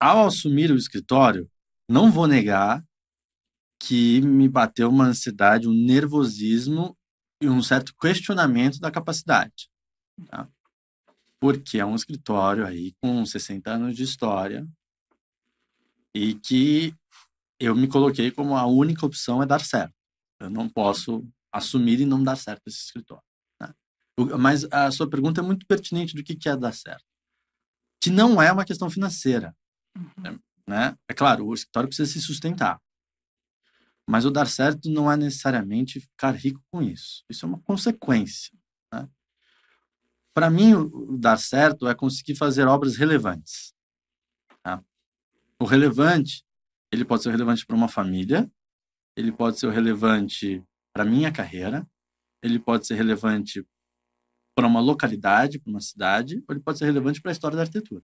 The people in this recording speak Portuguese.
ao assumir o escritório, não vou negar que me bateu uma ansiedade, um nervosismo e um certo questionamento da capacidade. Tá? Porque é um escritório aí com 60 anos de história e que eu me coloquei como a única opção é dar certo. Eu não posso assumir e não dar certo esse escritório. Tá? Mas a sua pergunta é muito pertinente do que é dar certo. Que não é uma questão financeira. Uhum. É, né? É claro, o escritório precisa se sustentar. Mas o dar certo não é necessariamente ficar rico com isso. Isso é uma consequência. Né? Para mim, o dar certo é conseguir fazer obras relevantes. Tá? O relevante, ele pode ser relevante para uma família, ele pode ser relevante para minha carreira, ele pode ser relevante para uma localidade, para uma cidade, ou ele pode ser relevante para a história da arquitetura.